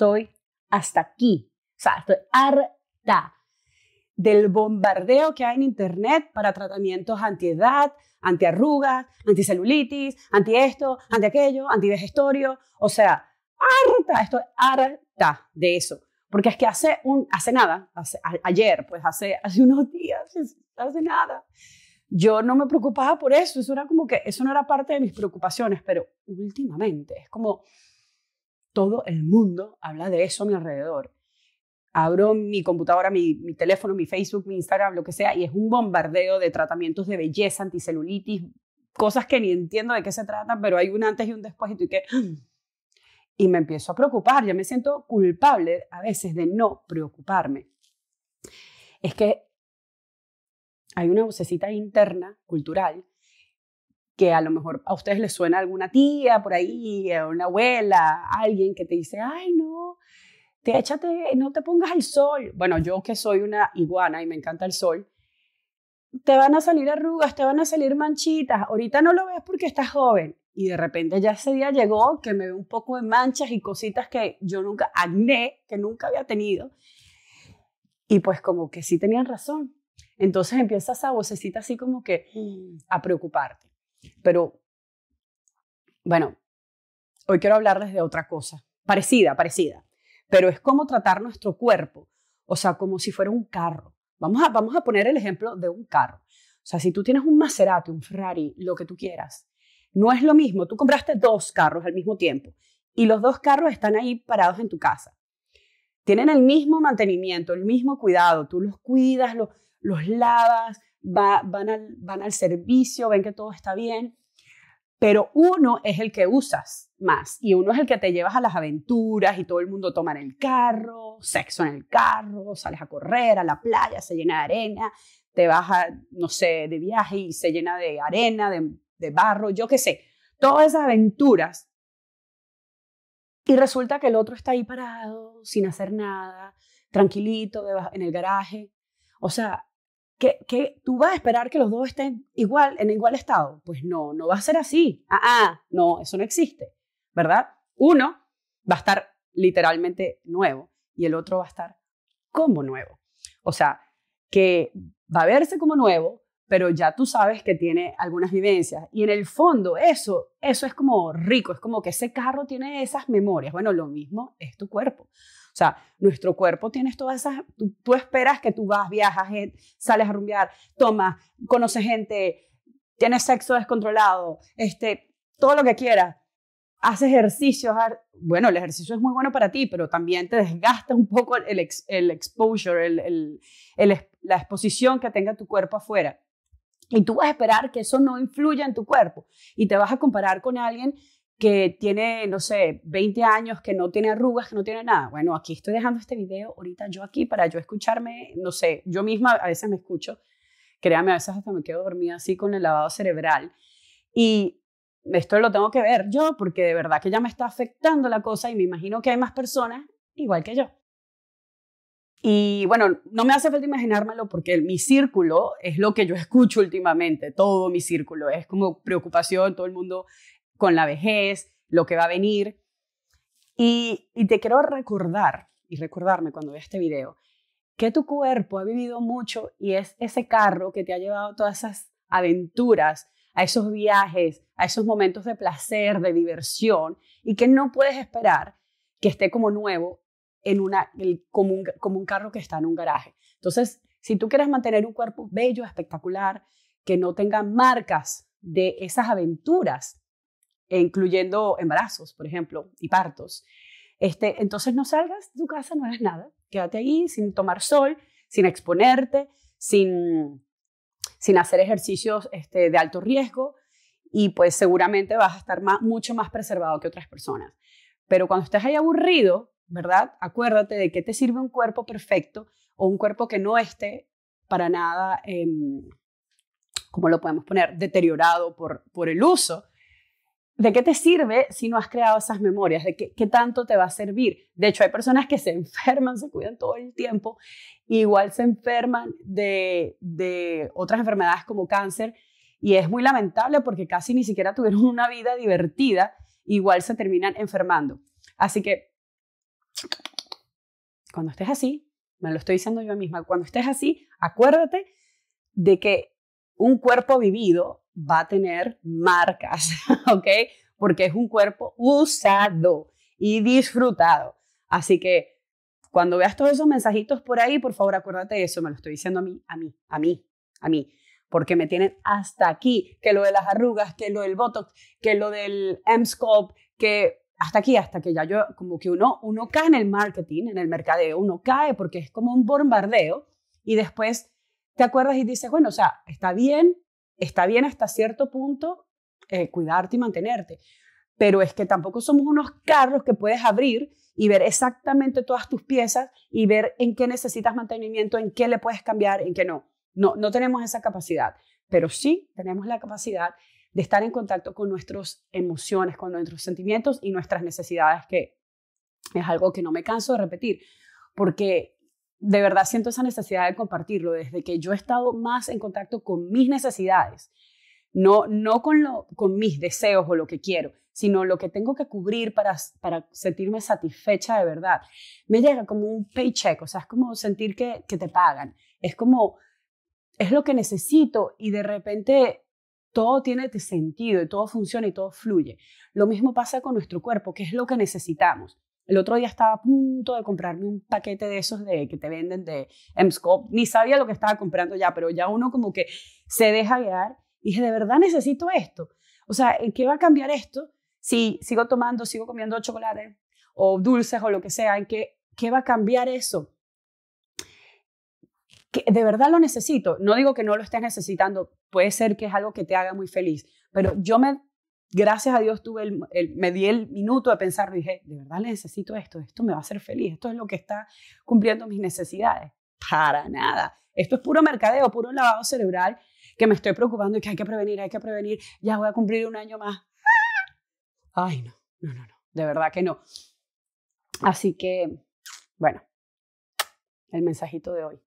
estoy hasta aquí. O sea, estoy harta del bombardeo que hay en Internet para tratamientos antiedad, antiarrugas, anticelulitis, anti esto, anti aquello, anti-vegestorio, O sea, harta, estoy harta de eso. Porque es que hace, un, hace nada, ayer, pues hace, hace unos días, hace nada. Yo no me preocupaba por eso, eso era como que, eso no era parte de mis preocupaciones, pero últimamente es como, todo el mundo habla de eso a mi alrededor. Abro mi computadora, mi, teléfono, mi Facebook, mi Instagram, lo que sea, y es un bombardeo de tratamientos de belleza, anticelulitis, cosas que ni entiendo de qué se tratan, pero hay un antes y un después y que... Y me empiezo a preocupar, ya me siento culpable a veces de no preocuparme. Es que hay una vocecita interna, cultural, que a lo mejor a ustedes les suena alguna tía por ahí, eh, una abuela, alguien que te dice, ay no, te échate, no te pongas al sol. Bueno, yo que soy una iguana y me encanta el sol, te van a salir arrugas, te van a salir manchitas. Ahorita no lo ves porque estás joven. Y de repente ya ese día llegó que me ve un poco de manchas y cositas que yo nunca, acné, que nunca había tenido. Y pues como que sí tenían razón. Entonces empiezas a vocecita así como que a preocuparte. Pero, bueno, hoy quiero hablarles de otra cosa, parecida, parecida, pero es cómo tratar nuestro cuerpo, o sea, como si fuera un carro. Vamos a, vamos a poner el ejemplo de un carro. O sea, si tú tienes un Maserati, un Ferrari, lo que tú quieras, no es lo mismo. Tú compraste dos carros al mismo tiempo y los dos carros están ahí parados en tu casa. Tienen el mismo mantenimiento, el mismo cuidado. Tú los cuidas, los lavas, van, al, van al servicio, ven que todo está bien, pero uno es el que usas más y uno es el que te llevas a las aventuras y todo el mundo toma en el carro, sexo en el carro, sales a correr a la playa, se llena de arena, te vas a, no sé, de viaje y se llena de arena, de, de barro, yo qué sé, todas esas aventuras. Y resulta que el otro está ahí parado, sin hacer nada, tranquilito, en el garaje. O sea, que, tú vas a esperar que los dos estén igual, en igual estado. Pues no, no va a ser así. Ah, ah, no, eso no existe, ¿verdad? Uno va a estar literalmente nuevo y el otro va a estar como nuevo. O sea, que va a verse como nuevo, pero ya tú sabes que tiene algunas vivencias. Y en el fondo, eso, eso es como rico, es como que ese carro tiene esas memorias. Bueno, lo mismo es tu cuerpo. O sea, nuestro cuerpo tiene todas esas, tú, esperas que tú vas, viajas, eh, sales a rumbear, tomas, conoces gente, tienes sexo descontrolado, este, todo lo que quieras, haces ejercicio. bueno, el ejercicio es muy bueno para ti, pero también te desgasta un poco el, exposure, la exposición que tenga tu cuerpo afuera. Y tú vas a esperar que eso no influya en tu cuerpo y te vas a comparar con alguien que tiene, no sé, 20 años, que no tiene arrugas, que no tiene nada. Bueno, aquí estoy dejando este video ahorita yo aquí para yo escucharme, no sé, yo misma a veces me escucho, créame, a veces hasta me quedo dormida así con el lavado cerebral. Y esto lo tengo que ver yo porque de verdad que ya me está afectando la cosa y me imagino que hay más personas igual que yo. Y bueno, no me hace falta imaginármelo porque mi círculo es lo que yo escucho últimamente, todo mi círculo, es como preocupación, todo el mundo con la vejez, lo que va a venir. Y, te quiero recordar, y recordarme cuando veas este video, que tu cuerpo ha vivido mucho y es ese carro que te ha llevado todas esas aventuras, a esos viajes, a esos momentos de placer, de diversión, y que no puedes esperar que esté como nuevo, en una, como, un, como un carro que está en un garaje. Entonces, si tú quieres mantener un cuerpo bello, espectacular, que no tenga marcas de esas aventuras e incluyendo embarazos, por ejemplo, y partos. Este, entonces no salgas de tu casa, no hagas nada, quédate ahí sin tomar sol, sin exponerte, sin, sin hacer ejercicios este, de alto riesgo y pues seguramente vas a estar más, mucho más preservado que otras personas. Pero cuando estés ahí aburrido, ¿verdad? Acuérdate de qué te sirve un cuerpo perfecto o un cuerpo que no esté para nada, eh, ¿cómo lo podemos poner? Deteriorado por, por el uso ¿de qué te sirve si no has creado esas memorias? ¿De qué, tanto te va a servir? De hecho, hay personas que se enferman, se cuidan todo el tiempo, igual se enferman de, de otras enfermedades como cáncer y es muy lamentable porque casi ni siquiera tuvieron una vida divertida, igual se terminan enfermando. Así que, cuando estés así, me lo estoy diciendo yo misma, cuando estés así, acuérdate de que un cuerpo vivido va a tener marcas, ¿ok? Porque es un cuerpo usado y disfrutado. Así que cuando veas todos esos mensajitos por ahí, por favor acuérdate de eso, me lo estoy diciendo a mí, a mí, a mí, a mí, porque me tienen hasta aquí, que lo de las arrugas, que lo del Botox, que lo del m que hasta aquí, hasta que ya yo, como que uno, uno cae en el marketing, en el mercadeo, uno cae porque es como un bombardeo y después te acuerdas y dices, bueno, o sea, está bien, está bien hasta cierto punto eh, cuidarte y mantenerte, pero es que tampoco somos unos carros que puedes abrir y ver exactamente todas tus piezas y ver en qué necesitas mantenimiento, en qué le puedes cambiar, en qué no. No, no tenemos esa capacidad, pero sí tenemos la capacidad de estar en contacto con nuestras emociones, con nuestros sentimientos y nuestras necesidades, que es algo que no me canso de repetir, porque de verdad siento esa necesidad de compartirlo desde que yo he estado más en contacto con mis necesidades, no, no con, lo, con mis deseos o lo que quiero, sino lo que tengo que cubrir para, sentirme satisfecha de verdad. Me llega como un paycheck, o sea, es como sentir que, que te pagan, es como, es lo que necesito y de repente todo tiene sentido y todo funciona y todo fluye. Lo mismo pasa con nuestro cuerpo, que es lo que necesitamos. El otro día estaba a punto de comprarme un paquete de esos de, que te venden de Emscope. Ni sabía lo que estaba comprando ya, pero ya uno como que se deja guiar. Y dije, ¿de verdad necesito esto? O sea, ¿qué va a cambiar esto si sigo tomando, sigo comiendo chocolates o dulces o lo que sea? ¿En qué, qué va a cambiar eso? Que de verdad lo necesito. No digo que no lo estés necesitando, puede ser que es algo que te haga muy feliz, pero yo me gracias a Dios tuve el, me di el minuto de pensar, dije, de verdad necesito esto, esto me va a hacer feliz, esto es lo que está cumpliendo mis necesidades. Para nada. Esto es puro mercadeo, puro lavado cerebral que me estoy preocupando y que hay que prevenir, hay que prevenir, ya voy a cumplir un año más. ¡Ah! Ay, no, no, no, no, de verdad que no. Así que, bueno, el mensajito de hoy.